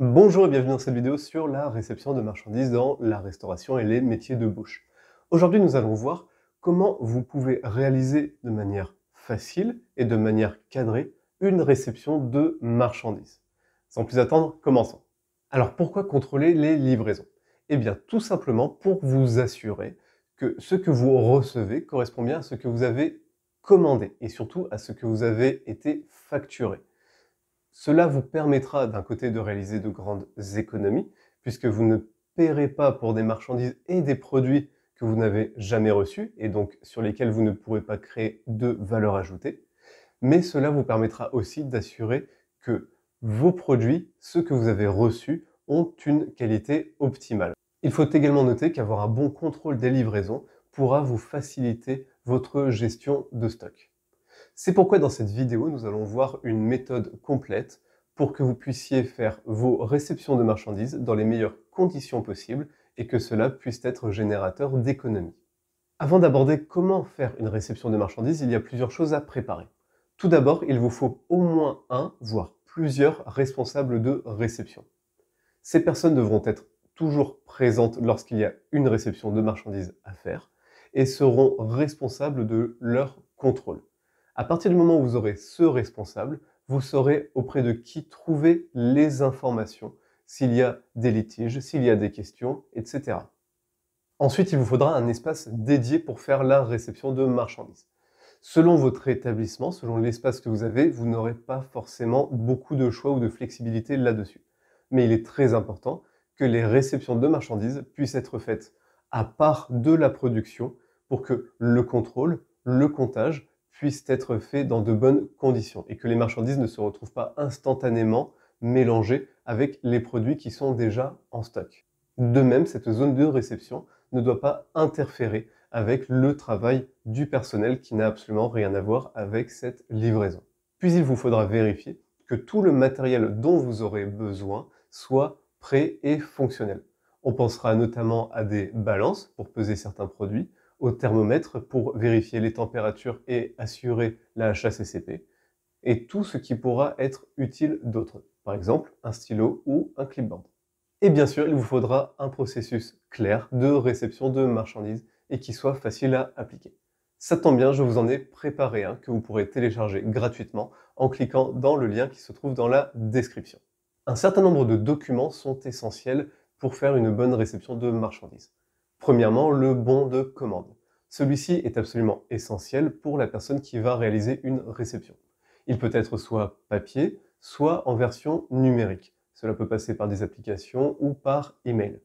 Bonjour et bienvenue dans cette vidéo sur la réception de marchandises dans la restauration et les métiers de bouche. Aujourd'hui, nous allons voir comment vous pouvez réaliser de manière facile et de manière cadrée une réception de marchandises. Sans plus attendre, commençons. Alors pourquoi contrôler les livraisons Eh bien tout simplement pour vous assurer que ce que vous recevez correspond bien à ce que vous avez commandé et surtout à ce que vous avez été facturé. Cela vous permettra d'un côté de réaliser de grandes économies, puisque vous ne paierez pas pour des marchandises et des produits que vous n'avez jamais reçus et donc sur lesquels vous ne pourrez pas créer de valeur ajoutée. Mais cela vous permettra aussi d'assurer que vos produits, ceux que vous avez reçus, ont une qualité optimale. Il faut également noter qu'avoir un bon contrôle des livraisons pourra vous faciliter votre gestion de stock. C'est pourquoi dans cette vidéo, nous allons voir une méthode complète pour que vous puissiez faire vos réceptions de marchandises dans les meilleures conditions possibles et que cela puisse être générateur d'économies. Avant d'aborder comment faire une réception de marchandises, il y a plusieurs choses à préparer. Tout d'abord, il vous faut au moins un, voire plusieurs responsables de réception. Ces personnes devront être toujours présentes lorsqu'il y a une réception de marchandises à faire et seront responsables de leur contrôle. À partir du moment où vous aurez ce responsable, vous saurez auprès de qui trouver les informations, s'il y a des litiges, s'il y a des questions, etc. Ensuite, il vous faudra un espace dédié pour faire la réception de marchandises. Selon votre établissement, selon l'espace que vous avez, vous n'aurez pas forcément beaucoup de choix ou de flexibilité là-dessus. Mais il est très important que les réceptions de marchandises puissent être faites à part de la production pour que le contrôle, le comptage puissent être faits dans de bonnes conditions et que les marchandises ne se retrouvent pas instantanément mélangées avec les produits qui sont déjà en stock. De même, cette zone de réception ne doit pas interférer avec le travail du personnel qui n'a absolument rien à voir avec cette livraison. Puis il vous faudra vérifier que tout le matériel dont vous aurez besoin soit prêt et fonctionnel. On pensera notamment à des balances pour peser certains produits, au thermomètre pour vérifier les températures et assurer la HACCP, et tout ce qui pourra être utile d'autre, par exemple un stylo ou un clipboard. Et bien sûr, il vous faudra un processus clair de réception de marchandises et qui soit facile à appliquer. Ça tombe bien, je vous en ai préparé un que vous pourrez télécharger gratuitement en cliquant dans le lien qui se trouve dans la description. Un certain nombre de documents sont essentiels pour faire une bonne réception de marchandises. Premièrement, le bon de commande. Celui-ci est absolument essentiel pour la personne qui va réaliser une réception. Il peut être soit papier, soit en version numérique. Cela peut passer par des applications ou par email.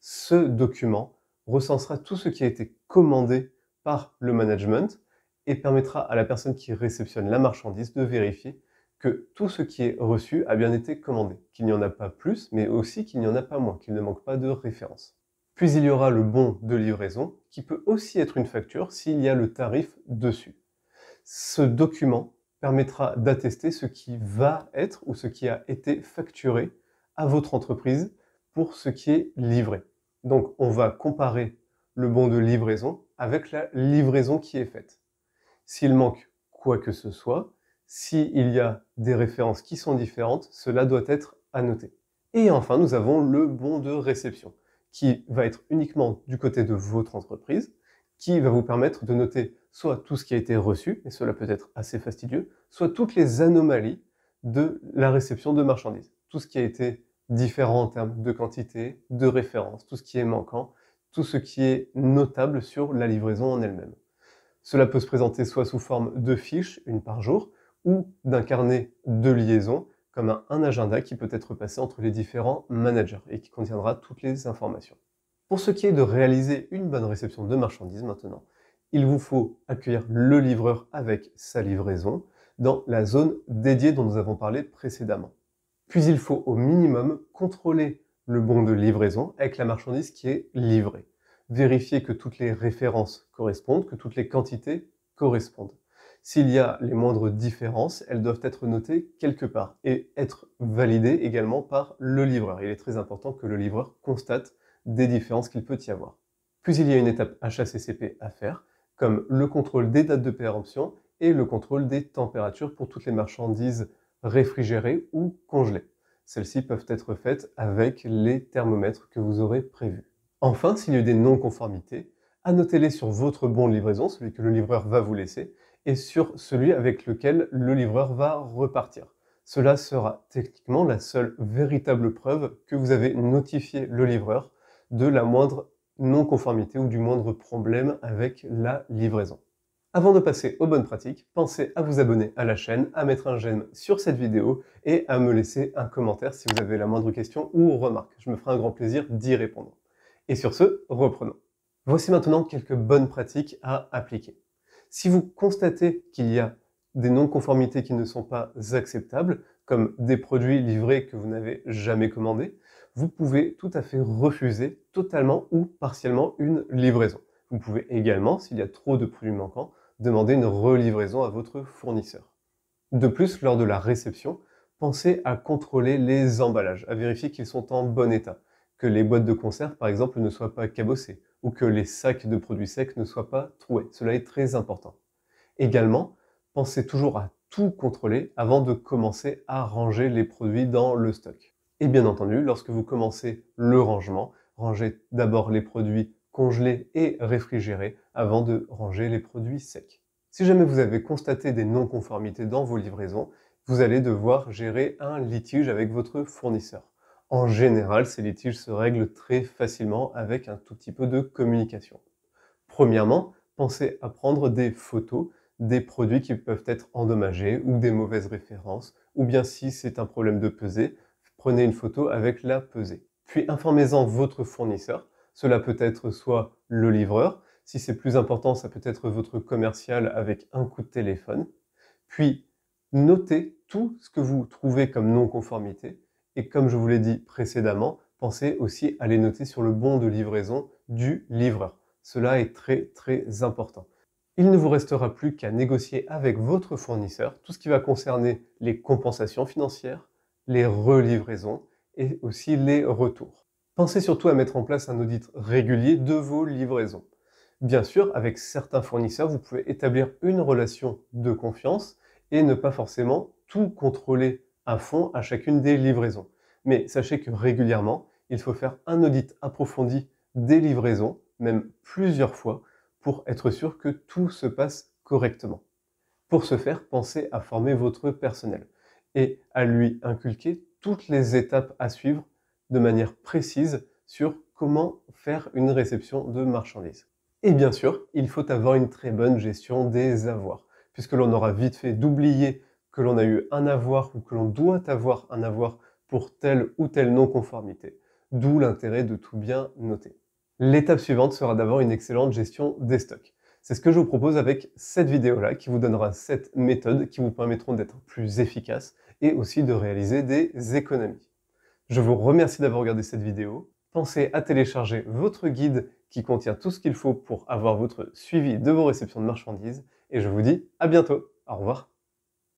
Ce document recensera tout ce qui a été commandé par le management et permettra à la personne qui réceptionne la marchandise de vérifier que tout ce qui est reçu a bien été commandé, qu'il n'y en a pas plus, mais aussi qu'il n'y en a pas moins, qu'il ne manque pas de référence. Puis il y aura le bon de livraison, qui peut aussi être une facture s'il y a le tarif dessus. Ce document permettra d'attester ce qui va être ou ce qui a été facturé à votre entreprise pour ce qui est livré. Donc on va comparer le bon de livraison avec la livraison qui est faite. S'il manque quoi que ce soit, s'il y a des références qui sont différentes, cela doit être annoté. Et enfin, nous avons le bon de réception qui va être uniquement du côté de votre entreprise, qui va vous permettre de noter soit tout ce qui a été reçu, et cela peut être assez fastidieux, soit toutes les anomalies de la réception de marchandises. Tout ce qui a été différent en termes de quantité, de référence, tout ce qui est manquant, tout ce qui est notable sur la livraison en elle-même. Cela peut se présenter soit sous forme de fiches, une par jour, ou d'un carnet de liaison comme un agenda qui peut être passé entre les différents managers et qui contiendra toutes les informations. Pour ce qui est de réaliser une bonne réception de marchandises maintenant, il vous faut accueillir le livreur avec sa livraison dans la zone dédiée dont nous avons parlé précédemment. Puis il faut au minimum contrôler le bon de livraison avec la marchandise qui est livrée. Vérifier que toutes les références correspondent, que toutes les quantités correspondent. S'il y a les moindres différences, elles doivent être notées quelque part et être validées également par le livreur. Il est très important que le livreur constate des différences qu'il peut y avoir. Puis il y a une étape HACCP à faire, comme le contrôle des dates de péremption et le contrôle des températures pour toutes les marchandises réfrigérées ou congelées. Celles-ci peuvent être faites avec les thermomètres que vous aurez prévus. Enfin, s'il y a des non-conformités, annotez-les sur votre bon de livraison, celui que le livreur va vous laisser, et sur celui avec lequel le livreur va repartir. Cela sera techniquement la seule véritable preuve que vous avez notifié le livreur de la moindre non-conformité ou du moindre problème avec la livraison. Avant de passer aux bonnes pratiques, pensez à vous abonner à la chaîne, à mettre un j'aime sur cette vidéo et à me laisser un commentaire si vous avez la moindre question ou remarque. Je me ferai un grand plaisir d'y répondre. Et sur ce, reprenons. Voici maintenant quelques bonnes pratiques à appliquer. Si vous constatez qu'il y a des non-conformités qui ne sont pas acceptables, comme des produits livrés que vous n'avez jamais commandés, vous pouvez tout à fait refuser totalement ou partiellement une livraison. Vous pouvez également, s'il y a trop de produits manquants, demander une relivraison à votre fournisseur. De plus, lors de la réception, pensez à contrôler les emballages, à vérifier qu'ils sont en bon état que les boîtes de conserve, par exemple, ne soient pas cabossées, ou que les sacs de produits secs ne soient pas troués. Cela est très important. Également, pensez toujours à tout contrôler avant de commencer à ranger les produits dans le stock. Et bien entendu, lorsque vous commencez le rangement, rangez d'abord les produits congelés et réfrigérés avant de ranger les produits secs. Si jamais vous avez constaté des non-conformités dans vos livraisons, vous allez devoir gérer un litige avec votre fournisseur. En général, ces litiges se règlent très facilement avec un tout petit peu de communication. Premièrement, pensez à prendre des photos des produits qui peuvent être endommagés ou des mauvaises références, ou bien si c'est un problème de pesée, prenez une photo avec la pesée. Puis informez-en votre fournisseur, cela peut être soit le livreur, si c'est plus important, ça peut être votre commercial avec un coup de téléphone. Puis, notez tout ce que vous trouvez comme non-conformité et comme je vous l'ai dit précédemment, pensez aussi à les noter sur le bon de livraison du livreur. Cela est très très important. Il ne vous restera plus qu'à négocier avec votre fournisseur tout ce qui va concerner les compensations financières, les relivraisons et aussi les retours. Pensez surtout à mettre en place un audit régulier de vos livraisons. Bien sûr, avec certains fournisseurs, vous pouvez établir une relation de confiance et ne pas forcément tout contrôler à fond à chacune des livraisons. Mais sachez que régulièrement, il faut faire un audit approfondi des livraisons, même plusieurs fois, pour être sûr que tout se passe correctement. Pour ce faire, pensez à former votre personnel et à lui inculquer toutes les étapes à suivre de manière précise sur comment faire une réception de marchandises. Et bien sûr, il faut avoir une très bonne gestion des avoirs, puisque l'on aura vite fait d'oublier que l'on a eu un avoir ou que l'on doit avoir un avoir pour telle ou telle non-conformité, d'où l'intérêt de tout bien noter. L'étape suivante sera d'avoir une excellente gestion des stocks. C'est ce que je vous propose avec cette vidéo-là qui vous donnera cette méthode qui vous permettront d'être plus efficace et aussi de réaliser des économies. Je vous remercie d'avoir regardé cette vidéo. Pensez à télécharger votre guide qui contient tout ce qu'il faut pour avoir votre suivi de vos réceptions de marchandises et je vous dis à bientôt. Au revoir.